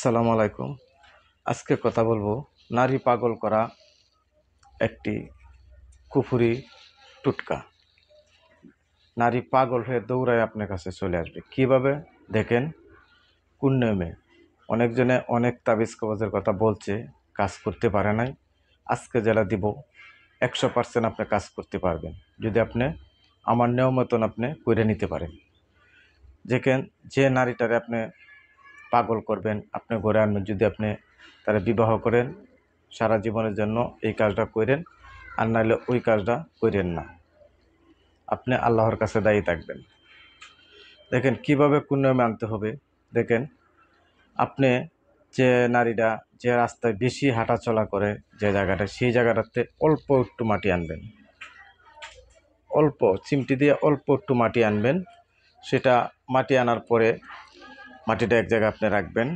আসসালামু আলাইকুম আজকে কথা বলবো নারী পাগল করা একটি কুফুরি টুটকা নারী পাগল হয়ে দৌড়ায় আপনার কাছে চলে আসবে কিভাবে দেখেন কোন নেমে অনেকজনে অনেক তাবিজ কবজের কথা বলছে কাজ করতে পারে নাই আজকে জেলা দিব একশো পার্সেন্ট আপনি কাজ করতে পারবেন যদি আপনি আমার নিয়ম মতন আপনি করে নিতে পারেন যেখান যে নারীটারে আপনি পাগল করবেন আপনি ঘরে আনবেন যদি আপনি তারা বিবাহ করেন সারা জীবনের জন্য এই কাজটা করেন আর নাহলে ওই কাজটা করেন না আপনি আল্লাহর কাছে দায়ী থাকবেন দেখেন কিভাবে কুন্নয়মে আনতে হবে দেখেন আপনি যে নারীরা যে রাস্তায় বেশি হাঁটাচলা করে যে জায়গাটা সেই জায়গাটাতে অল্প একটু মাটি আনবেন অল্প চিমটি দিয়ে অল্প একটু মাটি আনবেন সেটা মাটি আনার পরে মাটিটা এক জায়গায় আপনি রাখবেন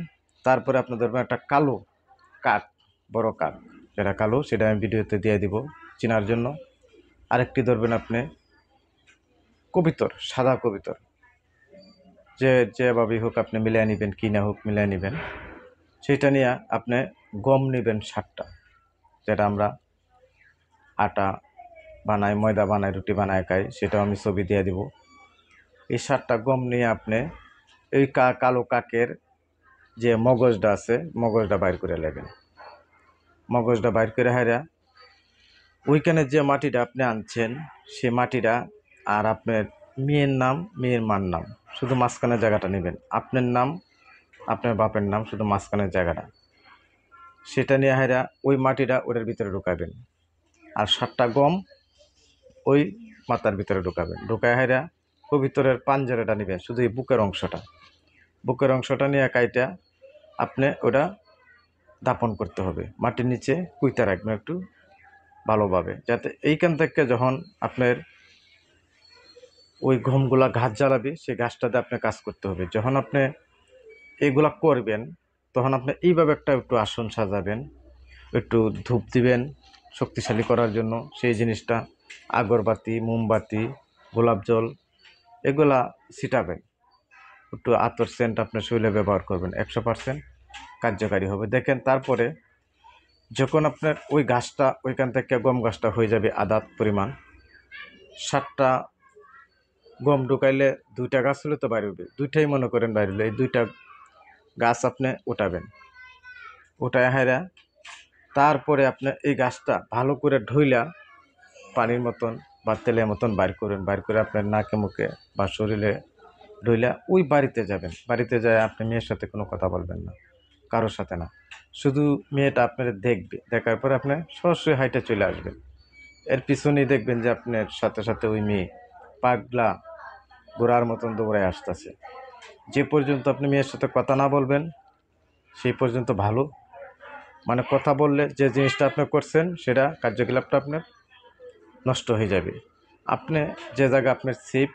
তারপরে আপনি ধরবেন একটা কালো কাঠ বড় কাঠ যেটা কালো সেটা আমি ভিডিওতে দিয়ে দিব চেনার জন্য আরেকটি ধরবেন আপনি কবিতর সাদা কবিতর যে যেভাবেই হোক আপনি মিলিয়ে নেবেন কি না হোক মিলিয়ে নেবেন সেটা নিয়ে আপনি গম নেবেন সারটা যেটা আমরা আটা বানাই ময়দা বানাই রুটি বানায় খাই সেটাও আমি ছবি দিয়ে দিব এই সারটা গম নিয়ে আপনি এই কালো কাকের যে মগজটা আছে মগজটা বাইর করে নেবেন মগজটা বাইর করে হারা ওইখানে যে মাটিটা আপনি আনছেন সে মাটিটা আর আপনার মেয়ের নাম মেয়ের মার নাম শুধু মাঝখানের জায়গাটা নেবেন আপনার নাম আপনার বাপের নাম শুধু মাঝখানের জায়গাটা সেটা নিয়ে হারা ওই মাটিটা ওটার ভিতরে ঢুকাবেন আর সাতটা গম ওই মাথার ভিতরে ঢুকাবেন ঢুকায় হারা পবিত্রের পাঞ্জারেটা নেবেন শুধু এই বুকের অংশটা বুকের অংশটা নিয়ে একাইটা আপনি ওটা দাপন করতে হবে মাটির নিচে কুইতে রাখবেন একটু ভালোভাবে যাতে এইখান থেকে যখন আপনার ওই গমগুলা ঘাস জ্বালাবে সেই ঘাসটাতে আপনি কাজ করতে হবে যখন আপনি এগুলা করবেন তখন আপনি এইভাবে একটা একটু আসন সাজাবেন একটু ধূপ দিবেন শক্তিশালী করার জন্য সেই জিনিসটা আগরবাতি মোমবাতি গোলাপ জল এগুলা ছিটাবেন একটু আতর সেন্ট আপনার শরীরে ব্যবহার করবেন একশো পার্সেন্ট কার্যকারী হবে দেখেন তারপরে যখন আপনার ওই গাছটা ওইখান থেকে গম গাছটা হয়ে যাবে আদাত পরিমাণ সাতটা গম ঢুকাইলে দুইটা গাছ হলে তো বাইর উঠবে দুইটাই মনে করেন উঠলে এই দুইটা গাছ আপনি ওঠাবেন ওটায় হাইরা তারপরে আপনি এই গাছটা ভালো করে ঢইলা পানির মতন বা তেলের মতন বাইর করুন বাইর করে আপনার নাকে মুখে বা শরীরে ঢইলা ওই বাড়িতে যাবেন বাড়িতে যায় আপনি মেয়ের সাথে কোনো কথা বলবেন না কারোর সাথে না শুধু মেয়েটা আপনার দেখবে দেখার পর আপনি সরাসরি হাইটে চলে আসবেন এর পিছনেই দেখবেন যে আপনার সাথে সাথে ওই মেয়ে পাগলা গোড়ার মতন দৌড়ায় আসতেছে যে পর্যন্ত আপনি মেয়ের সাথে কথা না বলবেন সেই পর্যন্ত ভালো মানে কথা বললে যে জিনিসটা আপনি করছেন সেটা কার্যকলাপটা আপনার নষ্ট হয়ে যাবে আপনি যে জায়গা আপনার সেফ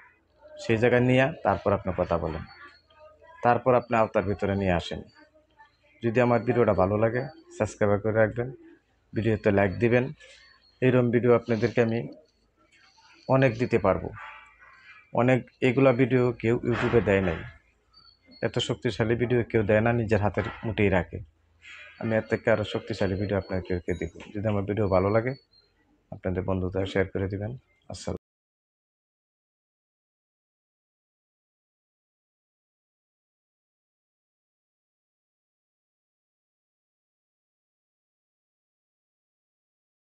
সেই জায়গায় নিয়ে তারপর আপনি কথা বলেন তারপর আপনি আওতার ভিতরে নিয়ে আসেন যদি আমার ভিডিওটা ভালো লাগে সাবস্ক্রাইব করে রাখবেন ভিডিওতে লাইক দিবেন এইরকম ভিডিও আপনাদেরকে আমি অনেক দিতে পারবো অনেক এগুলা ভিডিও কেউ ইউটিউবে দেয় নাই এত শক্তিশালী ভিডিও কেউ দেয় না নিজের হাতের মুটেই রাখে আমি এর থেকে আরও শক্তিশালী ভিডিও আপনাদেরকে দেব যদি আমার ভিডিও ভালো লাগে আপনাদের বন্ধুদের শেয়ার করে দেবেন আসসালাম